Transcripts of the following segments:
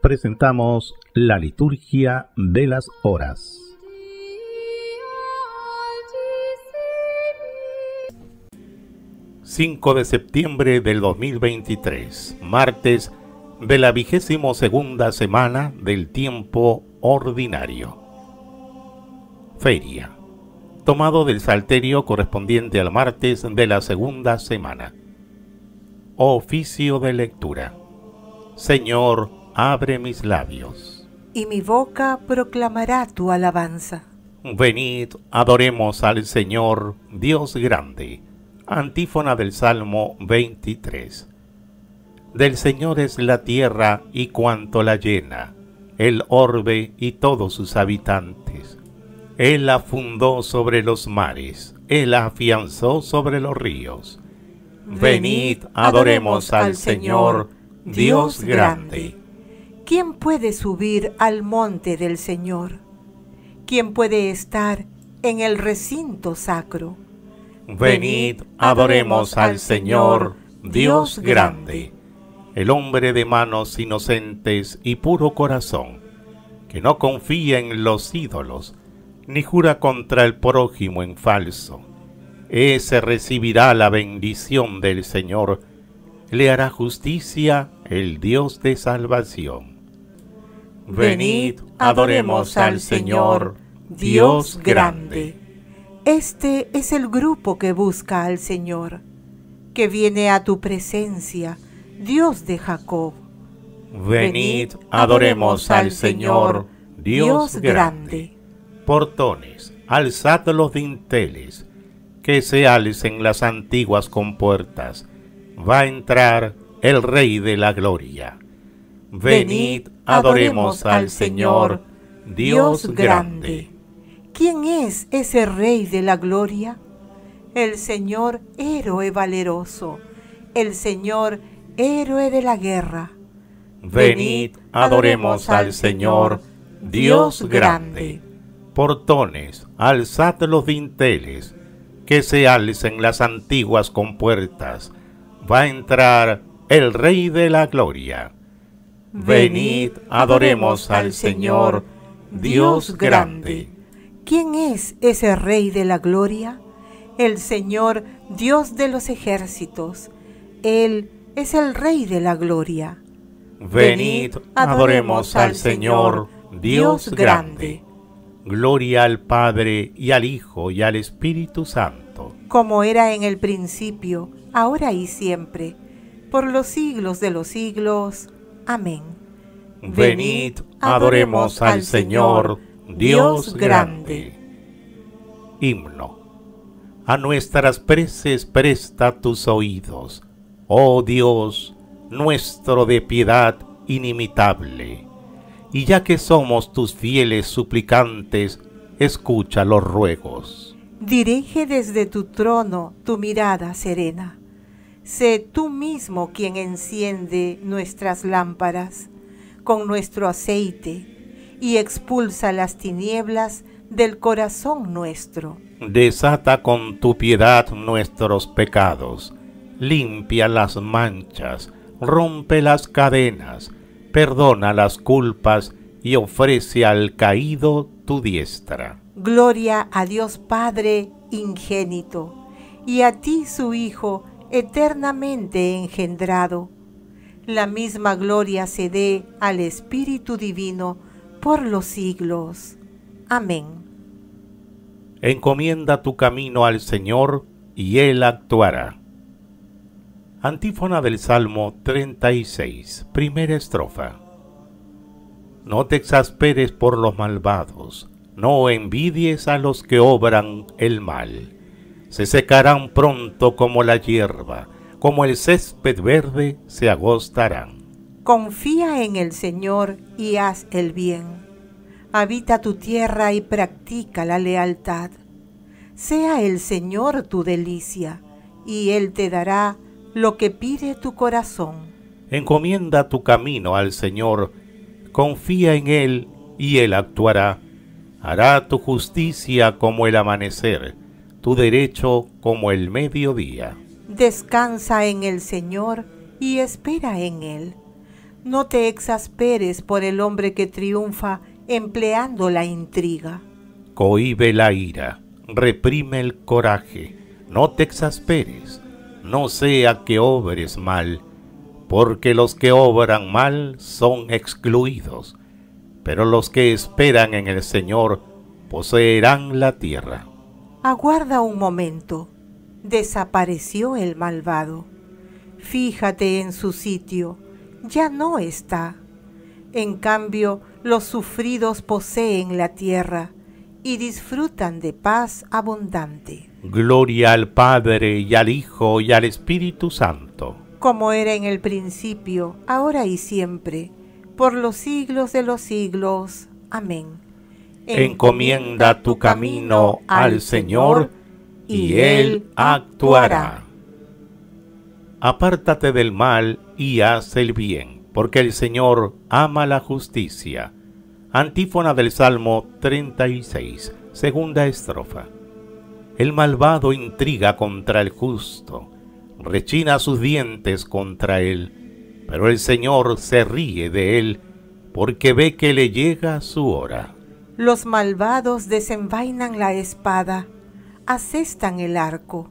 presentamos la liturgia de las horas. ...5 de septiembre del 2023... ...martes de la vigésimo segunda semana... ...del tiempo ordinario... ...feria... ...tomado del salterio correspondiente al martes... ...de la segunda semana... ...oficio de lectura... ...Señor abre mis labios. Y mi boca proclamará tu alabanza. Venid, adoremos al Señor, Dios grande. Antífona del Salmo 23. Del Señor es la tierra y cuanto la llena, el orbe y todos sus habitantes. Él la fundó sobre los mares, él la afianzó sobre los ríos. Venid, adoremos al Señor, Dios grande. ¿Quién puede subir al monte del Señor? ¿Quién puede estar en el recinto sacro? Venid, adoremos al Señor, Dios grande, el hombre de manos inocentes y puro corazón, que no confía en los ídolos, ni jura contra el prójimo en falso. Ese recibirá la bendición del Señor, le hará justicia el Dios de salvación. Venid, adoremos al Señor, Dios grande. Este es el grupo que busca al Señor, que viene a tu presencia, Dios de Jacob. Venid, adoremos al Señor, Dios grande. Portones, alzad los dinteles, que se alcen las antiguas compuertas. Va a entrar el Rey de la Gloria. Venid, adoremos al Señor, Dios grande. ¿Quién es ese Rey de la Gloria? El Señor héroe valeroso, el Señor héroe de la guerra. Venid, adoremos al Señor, Dios grande. Portones, alzad los dinteles, que se alcen las antiguas compuertas. Va a entrar el Rey de la Gloria. Venid, adoremos al Señor, Dios grande. ¿Quién es ese Rey de la Gloria? El Señor, Dios de los ejércitos. Él es el Rey de la Gloria. Venid, adoremos al Señor, Dios grande. Gloria al Padre y al Hijo y al Espíritu Santo. Como era en el principio, ahora y siempre, por los siglos de los siglos. Amén. Venid, adoremos al Señor, Dios grande. Himno. A nuestras preces presta tus oídos, oh Dios, nuestro de piedad inimitable. Y ya que somos tus fieles suplicantes, escucha los ruegos. Dirige desde tu trono tu mirada serena Sé tú mismo quien enciende nuestras lámparas con nuestro aceite y expulsa las tinieblas del corazón nuestro. Desata con tu piedad nuestros pecados, limpia las manchas, rompe las cadenas, perdona las culpas y ofrece al caído tu diestra. Gloria a Dios Padre ingénito, y a ti su Hijo, eternamente engendrado. La misma gloria se dé al Espíritu Divino por los siglos. Amén. Encomienda tu camino al Señor y Él actuará. Antífona del Salmo 36, primera estrofa. No te exasperes por los malvados, no envidies a los que obran el mal se secarán pronto como la hierba, como el césped verde se agostarán. Confía en el Señor y haz el bien. Habita tu tierra y practica la lealtad. Sea el Señor tu delicia, y Él te dará lo que pide tu corazón. Encomienda tu camino al Señor, confía en Él y Él actuará. Hará tu justicia como el amanecer tu derecho como el mediodía. Descansa en el Señor y espera en Él. No te exasperes por el hombre que triunfa empleando la intriga. Cohibe la ira, reprime el coraje, no te exasperes, no sea que obres mal, porque los que obran mal son excluidos, pero los que esperan en el Señor poseerán la tierra. Aguarda un momento. Desapareció el malvado. Fíjate en su sitio. Ya no está. En cambio, los sufridos poseen la tierra y disfrutan de paz abundante. Gloria al Padre y al Hijo y al Espíritu Santo. Como era en el principio, ahora y siempre, por los siglos de los siglos. Amén encomienda tu camino al Señor, y Él actuará. Apártate del mal y haz el bien, porque el Señor ama la justicia. Antífona del Salmo 36, segunda estrofa. El malvado intriga contra el justo, rechina sus dientes contra él, pero el Señor se ríe de él, porque ve que le llega su hora. Los malvados desenvainan la espada, asestan el arco,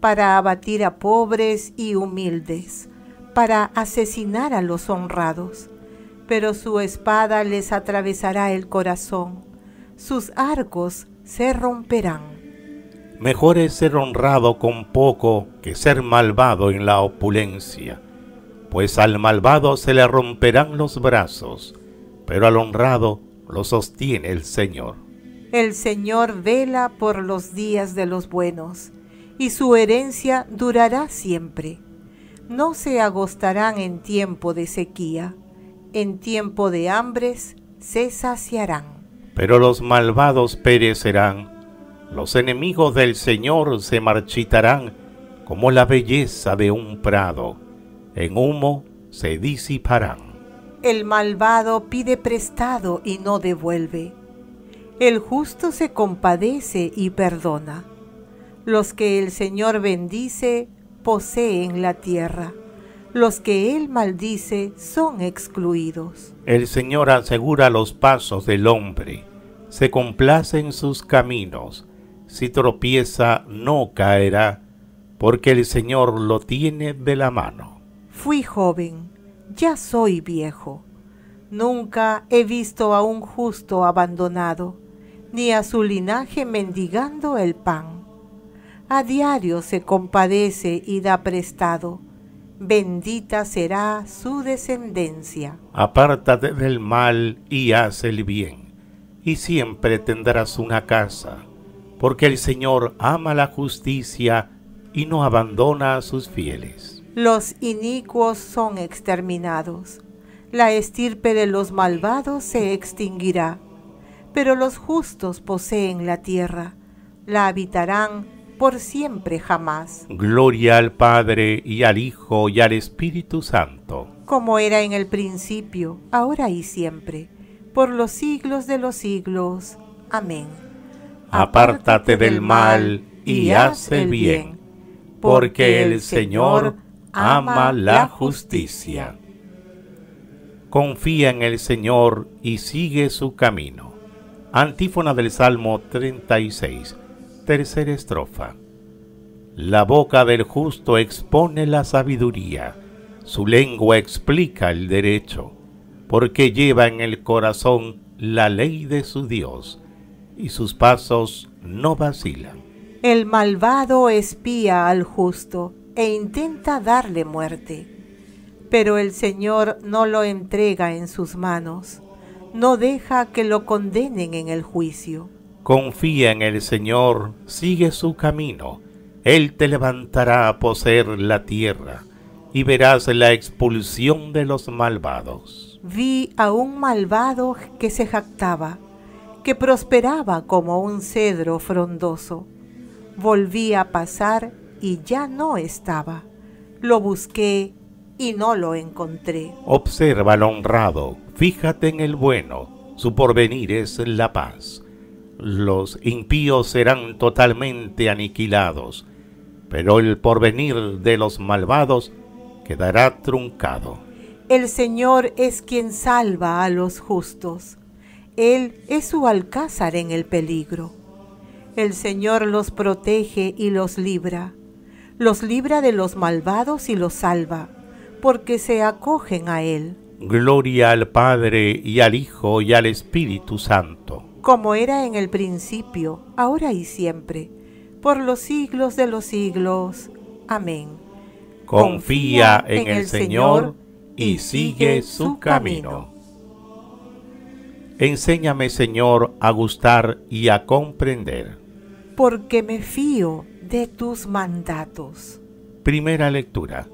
para abatir a pobres y humildes, para asesinar a los honrados. Pero su espada les atravesará el corazón, sus arcos se romperán. Mejor es ser honrado con poco que ser malvado en la opulencia, pues al malvado se le romperán los brazos, pero al honrado lo sostiene el Señor. El Señor vela por los días de los buenos, y su herencia durará siempre. No se agostarán en tiempo de sequía, en tiempo de hambres se saciarán. Pero los malvados perecerán, los enemigos del Señor se marchitarán como la belleza de un prado, en humo se disiparán. El malvado pide prestado y no devuelve. El justo se compadece y perdona. Los que el Señor bendice poseen la tierra. Los que Él maldice son excluidos. El Señor asegura los pasos del hombre. Se complace en sus caminos. Si tropieza, no caerá, porque el Señor lo tiene de la mano. Fui joven ya soy viejo. Nunca he visto a un justo abandonado, ni a su linaje mendigando el pan. A diario se compadece y da prestado. Bendita será su descendencia. Apártate del mal y haz el bien, y siempre tendrás una casa, porque el Señor ama la justicia y no abandona a sus fieles los inicuos son exterminados. La estirpe de los malvados se extinguirá, pero los justos poseen la tierra, la habitarán por siempre jamás. Gloria al Padre y al Hijo y al Espíritu Santo. Como era en el principio, ahora y siempre, por los siglos de los siglos. Amén. Apártate del mal y haz el bien, porque el Señor ama la justicia. Confía en el Señor y sigue su camino. Antífona del Salmo 36, tercera estrofa. La boca del justo expone la sabiduría, su lengua explica el derecho, porque lleva en el corazón la ley de su Dios, y sus pasos no vacilan. El malvado espía al justo e intenta darle muerte. Pero el Señor no lo entrega en sus manos, no deja que lo condenen en el juicio. Confía en el Señor, sigue su camino, Él te levantará a poseer la tierra, y verás la expulsión de los malvados. Vi a un malvado que se jactaba, que prosperaba como un cedro frondoso. Volví a pasar y ya no estaba. Lo busqué y no lo encontré. Observa al honrado, fíjate en el bueno, su porvenir es la paz. Los impíos serán totalmente aniquilados, pero el porvenir de los malvados quedará truncado. El Señor es quien salva a los justos. Él es su alcázar en el peligro. El Señor los protege y los libra los libra de los malvados y los salva, porque se acogen a Él. Gloria al Padre y al Hijo y al Espíritu Santo. Como era en el principio, ahora y siempre, por los siglos de los siglos. Amén. Confía, en, el Señor y sigue su camino. Enséñame, Señor, a gustar y a comprender. Porque me fío de tus mandatos. Primera lectura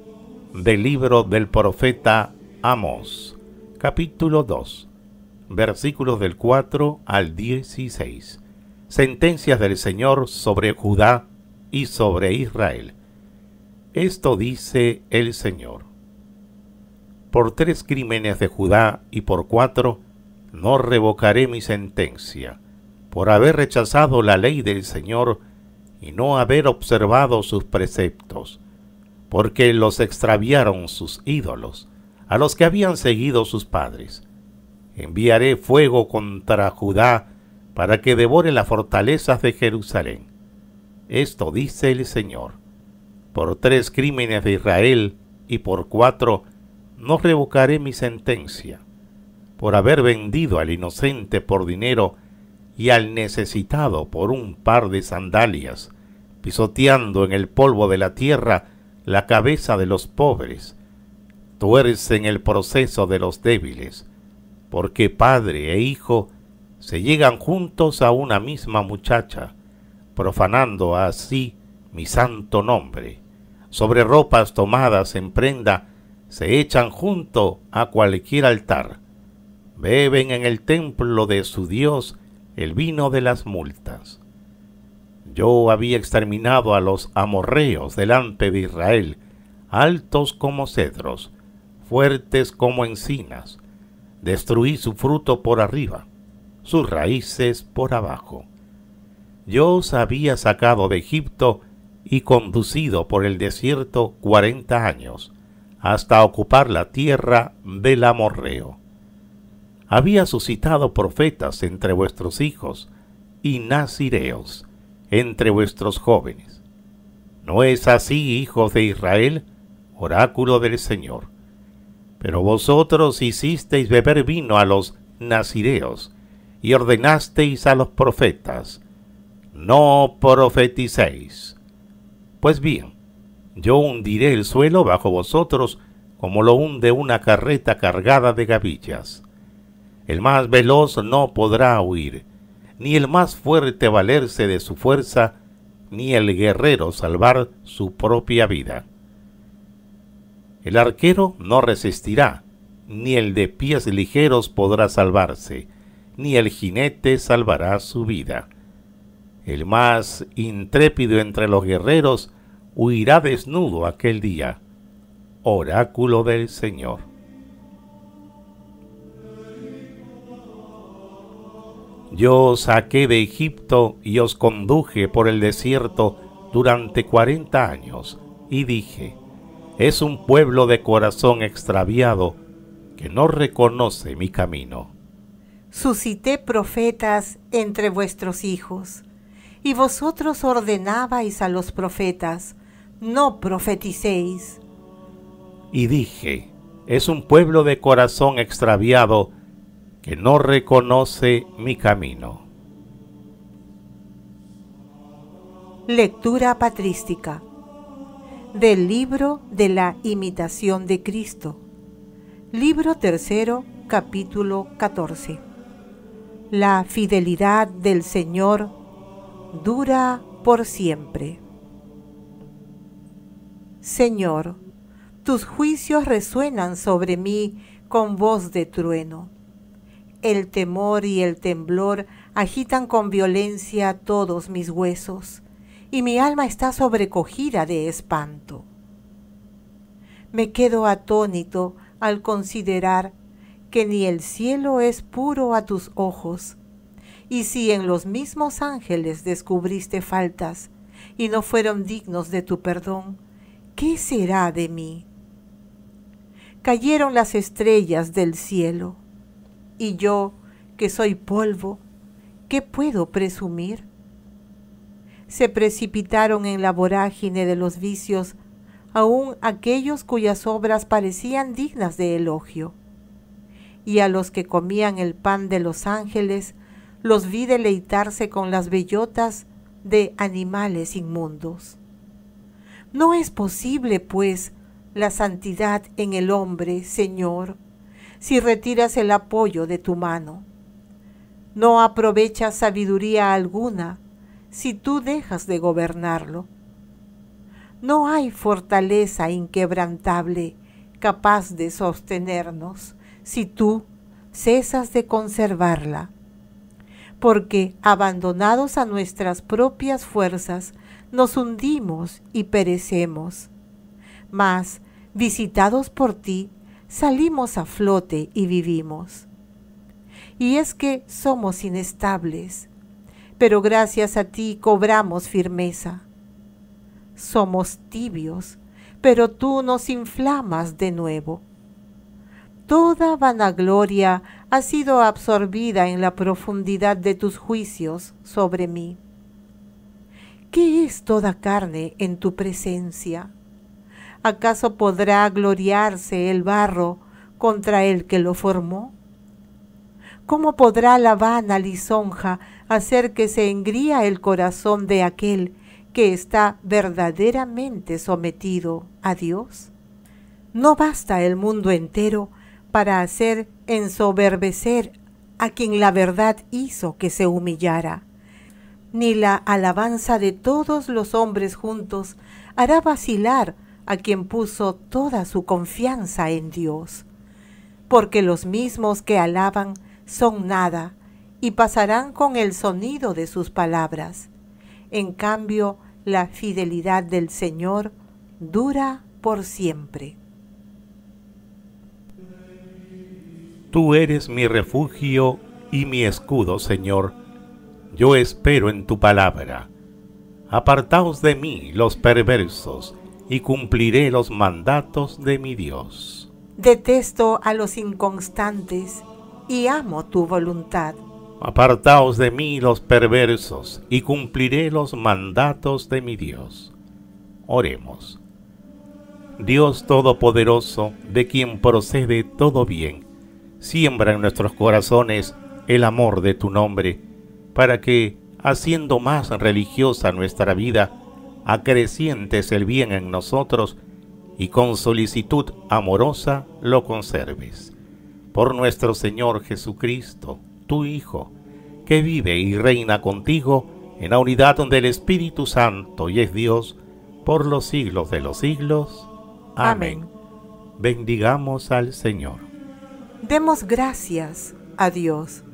del libro del profeta Amos, capítulo 2, versículos del 4 al 16. Sentencias del Señor sobre Judá y sobre Israel. Esto dice el Señor. Por tres crímenes de Judá y por cuatro, no revocaré mi sentencia, por haber rechazado la ley del Señor, y no haber observado sus preceptos, porque los extraviaron sus ídolos, a los que habían seguido sus padres. Enviaré fuego contra Judá para que devore las fortalezas de Jerusalén. Esto dice el Señor. Por tres crímenes de Israel y por cuatro no revocaré mi sentencia. Por haber vendido al inocente por dinero y al necesitado por un par de sandalias, pisoteando en el polvo de la tierra la cabeza de los pobres, tuercen el proceso de los débiles, porque padre e hijo se llegan juntos a una misma muchacha, profanando así mi santo nombre. Sobre ropas tomadas en prenda se echan junto a cualquier altar. Beben en el templo de su Dios el vino de las multas. Yo había exterminado a los amorreos delante de Israel, altos como cedros, fuertes como encinas. Destruí su fruto por arriba, sus raíces por abajo. Yo os había sacado de Egipto y conducido por el desierto cuarenta años, hasta ocupar la tierra del amorreo. Había suscitado profetas entre vuestros hijos y nazireos, entre vuestros jóvenes. No es así, hijos de Israel, oráculo del Señor. Pero vosotros hicisteis beber vino a los nazireos y ordenasteis a los profetas, no profeticéis. Pues bien, yo hundiré el suelo bajo vosotros como lo hunde una carreta cargada de gavillas. El más veloz no podrá huir, ni el más fuerte valerse de su fuerza, ni el guerrero salvar su propia vida. El arquero no resistirá, ni el de pies ligeros podrá salvarse, ni el jinete salvará su vida. El más intrépido entre los guerreros huirá desnudo aquel día. Oráculo del Señor. Yo os saqué de Egipto y os conduje por el desierto durante cuarenta años, y dije, es un pueblo de corazón extraviado que no reconoce mi camino. Suscité profetas entre vuestros hijos, y vosotros ordenabais a los profetas, no profeticéis. Y dije, es un pueblo de corazón extraviado que no reconoce mi camino. Lectura patrística del libro de la imitación de Cristo, libro tercero, capítulo 14. La fidelidad del Señor dura por siempre. Señor, tus juicios resuenan sobre mí con voz de trueno el temor y el temblor agitan con violencia todos mis huesos, y mi alma está sobrecogida de espanto. Me quedo atónito al considerar que ni el cielo es puro a tus ojos, y si en los mismos ángeles descubriste faltas y no fueron dignos de tu perdón, ¿qué será de mí? Cayeron las estrellas del cielo y yo, que soy polvo, ¿qué puedo presumir? Se precipitaron en la vorágine de los vicios aun aquellos cuyas obras parecían dignas de elogio. Y a los que comían el pan de los ángeles, los vi deleitarse con las bellotas de animales inmundos. No es posible, pues, la santidad en el hombre, Señor si retiras el apoyo de tu mano. No aprovechas sabiduría alguna si tú dejas de gobernarlo. No hay fortaleza inquebrantable capaz de sostenernos si tú cesas de conservarla. Porque abandonados a nuestras propias fuerzas, nos hundimos y perecemos. Mas, visitados por ti, salimos a flote y vivimos. Y es que somos inestables, pero gracias a ti cobramos firmeza. Somos tibios, pero tú nos inflamas de nuevo. Toda vanagloria ha sido absorbida en la profundidad de tus juicios sobre mí. ¿Qué es toda carne en tu presencia? ¿Acaso podrá gloriarse el barro contra el que lo formó? ¿Cómo podrá la vana lisonja hacer que se engría el corazón de aquel que está verdaderamente sometido a Dios? No basta el mundo entero para hacer ensoberbecer a quien la verdad hizo que se humillara. Ni la alabanza de todos los hombres juntos hará vacilar a quien puso toda su confianza en Dios, porque los mismos que alaban son nada y pasarán con el sonido de sus palabras. En cambio, la fidelidad del Señor dura por siempre. Tú eres mi refugio y mi escudo, Señor. Yo espero en tu palabra. Apartaos de mí los perversos y cumpliré los mandatos de mi Dios. Detesto a los inconstantes y amo tu voluntad. Apartaos de mí los perversos y cumpliré los mandatos de mi Dios. Oremos. Dios Todopoderoso, de quien procede todo bien, siembra en nuestros corazones el amor de tu nombre, para que, haciendo más religiosa nuestra vida, acrecientes el bien en nosotros y con solicitud amorosa lo conserves. Por nuestro Señor Jesucristo, tu Hijo, que vive y reina contigo en la unidad el Espíritu Santo y es Dios por los siglos de los siglos. Amén. Amén. Bendigamos al Señor. Demos gracias a Dios